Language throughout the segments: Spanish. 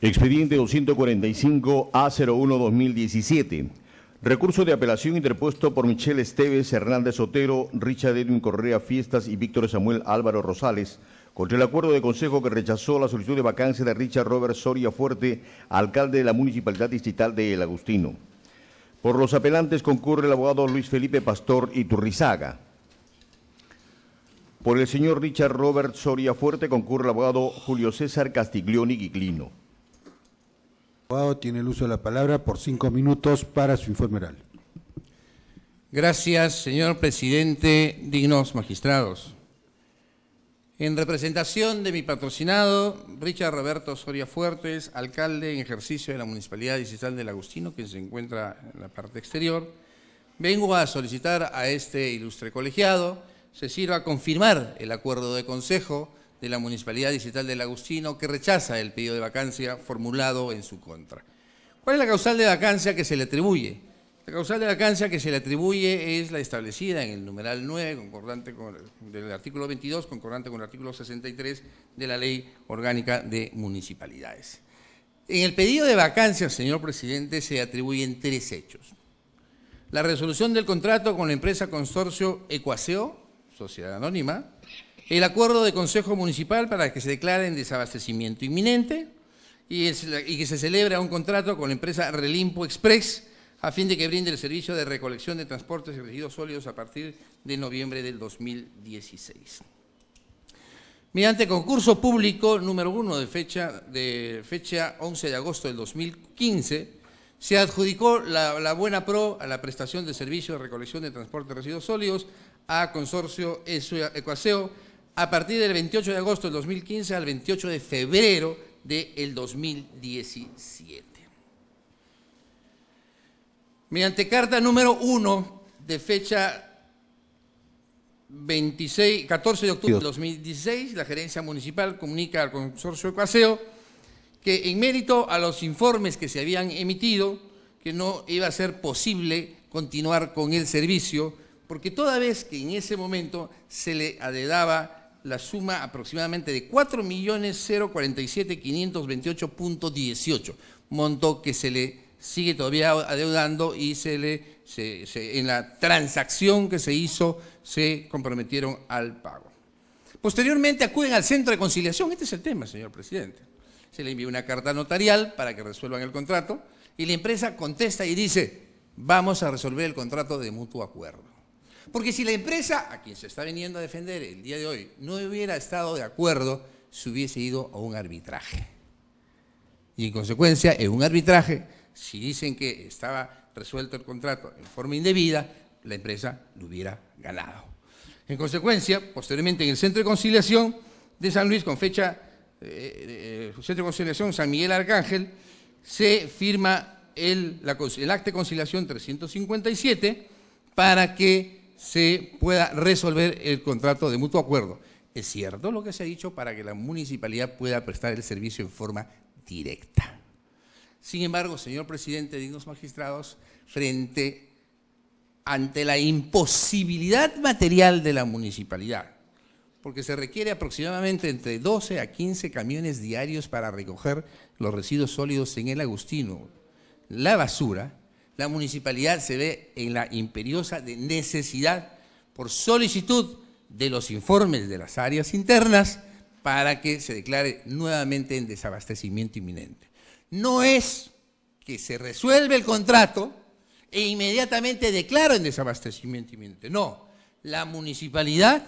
Expediente 245-A01-2017. Recurso de apelación interpuesto por Michelle Esteves, Hernández Sotero, Richard Edwin Correa Fiestas y Víctor Samuel Álvaro Rosales contra el acuerdo de consejo que rechazó la solicitud de vacancia de Richard Robert Soria Fuerte, alcalde de la Municipalidad Distrital de El Agustino. Por los apelantes concurre el abogado Luis Felipe Pastor Iturrizaga. Por el señor Richard Robert Soria Fuerte concurre el abogado Julio César Castiglioni Guiclino abogado tiene el uso de la palabra por cinco minutos para su informe oral. Gracias, señor presidente, dignos magistrados. En representación de mi patrocinado, Richard Roberto Soria Fuertes, alcalde en ejercicio de la Municipalidad Digital del Agustino, que se encuentra en la parte exterior, vengo a solicitar a este ilustre colegiado se sirva a confirmar el acuerdo de consejo de la Municipalidad Digital del Agustino, que rechaza el pedido de vacancia formulado en su contra. ¿Cuál es la causal de vacancia que se le atribuye? La causal de vacancia que se le atribuye es la establecida en el numeral 9 concordante con, del artículo 22, concordante con el artículo 63 de la Ley Orgánica de Municipalidades. En el pedido de vacancia, señor presidente, se atribuyen tres hechos. La resolución del contrato con la empresa consorcio Ecuaseo, sociedad anónima, el acuerdo de Consejo Municipal para que se declare en desabastecimiento inminente y, que se celebre un contrato con la empresa Relimpo Express a fin de que brinde el servicio de recolección de transportes y residuos sólidos a partir de noviembre del 2016. Mediante concurso público número uno de fecha, de fecha 11 de agosto del 2015, se adjudicó la, buena pro a la prestación de servicio de recolección de transportes de residuos sólidos a Consorcio Ecuaseo a partir del 28 de agosto del 2015 al 28 de febrero del 2017. Mediante carta número 1 de fecha 14 de octubre de 2016, la gerencia municipal comunica al consorcio Ecuaseo que en mérito a los informes que se habían emitido, que no iba a ser posible continuar con el servicio, porque toda vez que en ese momento se le adedaba la suma aproximadamente de 4.047.528.18, monto que se le sigue todavía adeudando y se le, en la transacción que se hizo se comprometieron al pago. Posteriormente acuden al centro de conciliación, este es el tema, señor presidente. Se le envía una carta notarial para que resuelvan el contrato y la empresa contesta y dice, vamos a resolver el contrato de mutuo acuerdo. Porque si la empresa, a quien se está viniendo a defender el día de hoy, no hubiera estado de acuerdo, se hubiese ido a un arbitraje. Y en consecuencia, en un arbitraje, si dicen que estaba resuelto el contrato en forma indebida, la empresa lo hubiera ganado. En consecuencia, posteriormente en el Centro de Conciliación de San Luis, con fecha eh, eh, eh, Centro de Conciliación San Miguel Arcángel, se firma el, la, el acta de conciliación 357 para que se pueda resolver el contrato de mutuo acuerdo. Es cierto lo que se ha dicho para que la municipalidad pueda prestar el servicio en forma directa. Sin embargo, señor presidente, dignos magistrados, frente ante la imposibilidad material de la municipalidad, porque se requiere aproximadamente entre 12 a 15 camiones diarios para recoger los residuos sólidos en el Agustino, la basura la municipalidad se ve en la imperiosa necesidad por solicitud de los informes de las áreas internas para que se declare nuevamente en desabastecimiento inminente. No es que se resuelve el contrato e inmediatamente declara en desabastecimiento inminente. No, la municipalidad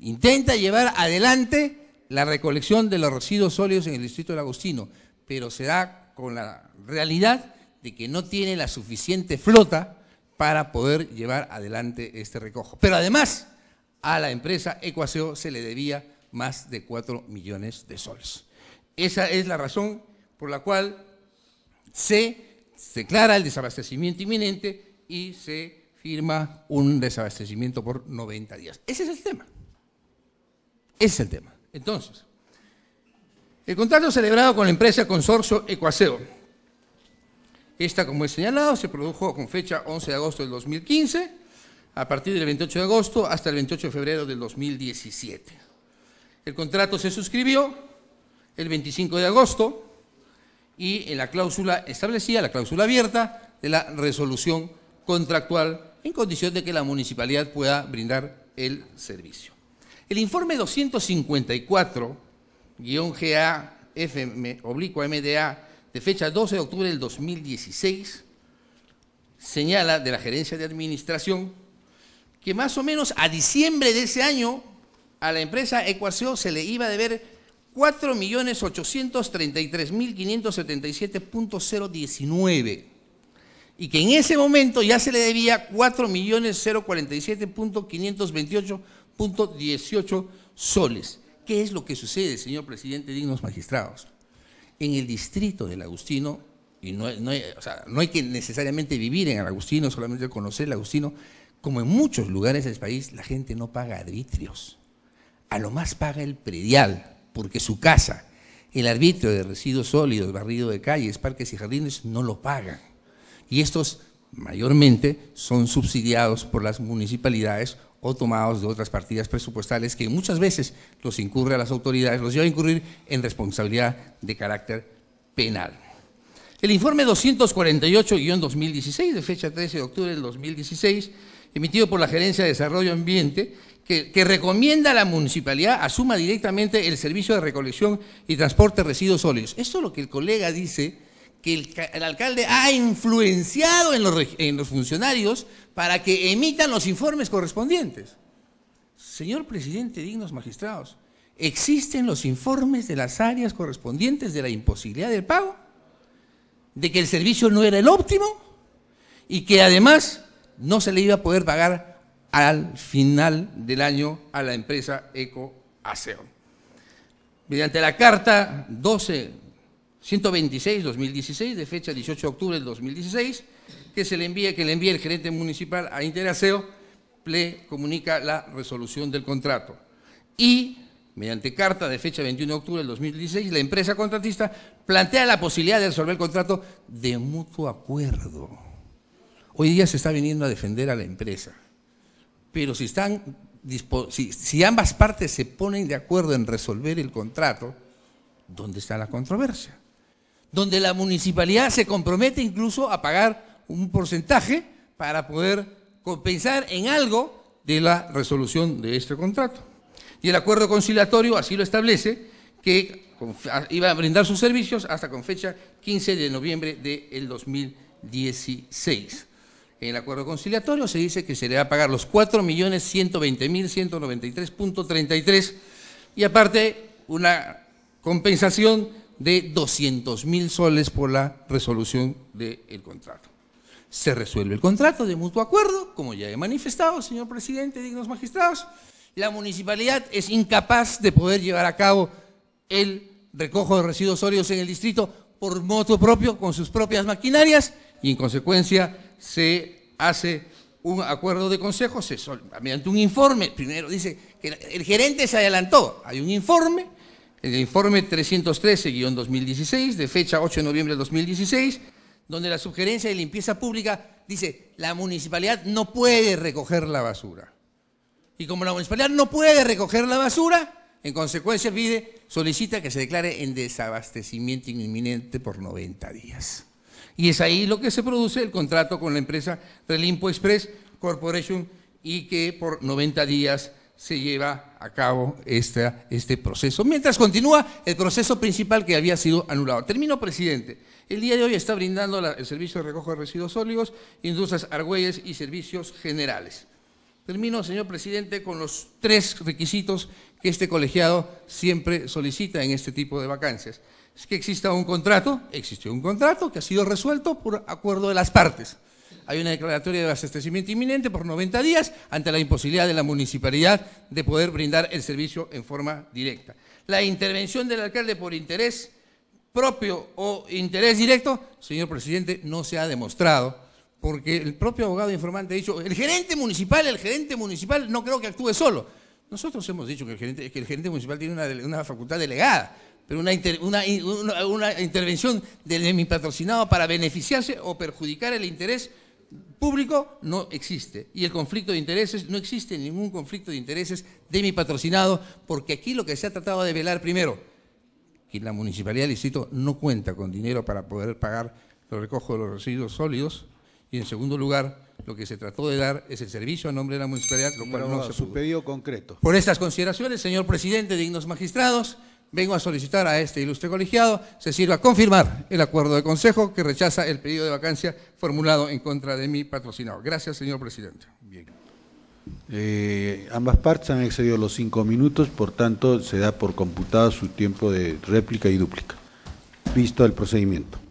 intenta llevar adelante la recolección de los residuos sólidos en el distrito de Agostino, pero se da con la realidad de que no tiene la suficiente flota para poder llevar adelante este recojo. Pero además, a la empresa Ecuaseo se le debía más de 4 millones de soles. Esa es la razón por la cual se declara el desabastecimiento inminente y se firma un desabastecimiento por 90 días. Ese es el tema. Ese es el tema. Entonces, el contrato celebrado con la empresa Consorcio Ecuaseo esta, como he señalado, se produjo con fecha 11 de agosto del 2015, a partir del 28 de agosto hasta el 28 de febrero del 2017. El contrato se suscribió el 25 de agosto y en la cláusula establecía, la cláusula abierta de la resolución contractual en condición de que la municipalidad pueda brindar el servicio. El informe 254-GA-FM-MDA de fecha 12 de octubre del 2016, señala de la gerencia de administración que más o menos a diciembre de ese año a la empresa Ecuación se le iba a deber 4.833.577.019 y que en ese momento ya se le debía 4.047.528.18 soles. ¿Qué es lo que sucede, señor presidente, dignos magistrados? en el distrito del Agustino, y no, no hay que necesariamente vivir en el Agustino, solamente conocer el Agustino, como en muchos lugares del país, la gente no paga arbitrios. A lo más paga el predial, porque su casa, el arbitrio de residuos sólidos, barrido de calles, parques y jardines, no lo pagan. Y estos mayormente son subsidiados por las municipalidades o tomados de otras partidas presupuestales que muchas veces los incurre a las autoridades, los lleva a incurrir en responsabilidad de carácter penal. El informe 248-2016, de fecha 13 de octubre del 2016, emitido por la Gerencia de Desarrollo Ambiente, que, que, recomienda a la municipalidad asuma directamente el servicio de recolección y transporte de residuos sólidos. Esto es lo que el colega dice que el, alcalde ha influenciado en los, funcionarios para que emitan los informes correspondientes. Señor presidente, dignos magistrados, ¿existen los informes de las áreas correspondientes de la imposibilidad del pago? ¿De que el servicio no era el óptimo? Y que además no se le iba a poder pagar al final del año a la empresa Eco ASEO? Mediante la carta 12 126 2016 de fecha 18 de octubre del 2016 que se le envía que le envía el gerente municipal a Interaseo le comunica la resolución del contrato y mediante carta de fecha 21 de octubre del 2016 la empresa contratista plantea la posibilidad de resolver el contrato de mutuo acuerdo. Hoy día se está viniendo a defender a la empresa. Pero si están si, si ambas partes se ponen de acuerdo en resolver el contrato, ¿dónde está la controversia? donde la municipalidad se compromete incluso a pagar un porcentaje para poder compensar en algo de la resolución de este contrato. Y el acuerdo conciliatorio así lo establece, que iba a brindar sus servicios hasta con fecha 15 de noviembre del 2016. En el acuerdo conciliatorio se dice que se le va a pagar los 4.120.193.33 y aparte una compensación de 200 mil soles por la resolución del contrato. Se resuelve el contrato de mutuo acuerdo, como ya he manifestado, señor presidente, dignos magistrados. La municipalidad es incapaz de poder llevar a cabo el recojo de residuos sólidos en el distrito por moto propio, con sus propias maquinarias, y en consecuencia se hace un acuerdo de consejo, se, mediante un informe, primero dice que el gerente se adelantó, hay un informe, el informe 313-2016, de fecha 8 de noviembre de 2016, donde la sugerencia de limpieza pública dice, la municipalidad no puede recoger la basura. Y como la municipalidad no puede recoger la basura, en consecuencia pide, solicita que se declare en desabastecimiento inminente por 90 días. Y es ahí lo que se produce el contrato con la empresa Relimpo Express Corporation y que por 90 días se lleva a cabo este proceso, mientras continúa el proceso principal que había sido anulado. Termino, presidente. El día de hoy está brindando el servicio de recojo de residuos sólidos, industrias argüelles y servicios generales. Termino, señor presidente, con los tres requisitos que este colegiado siempre solicita en este tipo de vacancias. Es que exista un contrato, existe un contrato que ha sido resuelto por acuerdo de las partes hay una declaratoria de abastecimiento inminente por 90 días ante la imposibilidad de la municipalidad de poder brindar el servicio en forma directa. La intervención del alcalde por interés propio o interés directo, señor presidente, no se ha demostrado, porque el propio abogado informante ha dicho, el gerente municipal, el gerente municipal no creo que actúe solo. Nosotros hemos dicho que el gerente, municipal tiene una, facultad delegada, pero una, intervención del de mi patrocinado para beneficiarse o perjudicar el interés público no existe. Y el conflicto de intereses, no existe ningún conflicto de intereses de mi patrocinado, porque aquí lo que se ha tratado de velar primero, que la municipalidad del Distrito no cuenta con dinero para poder pagar los recojo de los residuos sólidos, y en segundo lugar, lo que se trató de dar es el servicio a nombre de la municipalidad, lo cual no, se su concreto. Por estas consideraciones, señor presidente, dignos magistrados, vengo a solicitar a este ilustre colegiado se sirva a confirmar el acuerdo de consejo que rechaza el pedido de vacancia formulado en contra de mi patrocinado. Gracias, señor presidente. Eh, ambas partes han excedido los cinco minutos, por tanto, se da por computado su tiempo de réplica y dúplica. Visto el procedimiento.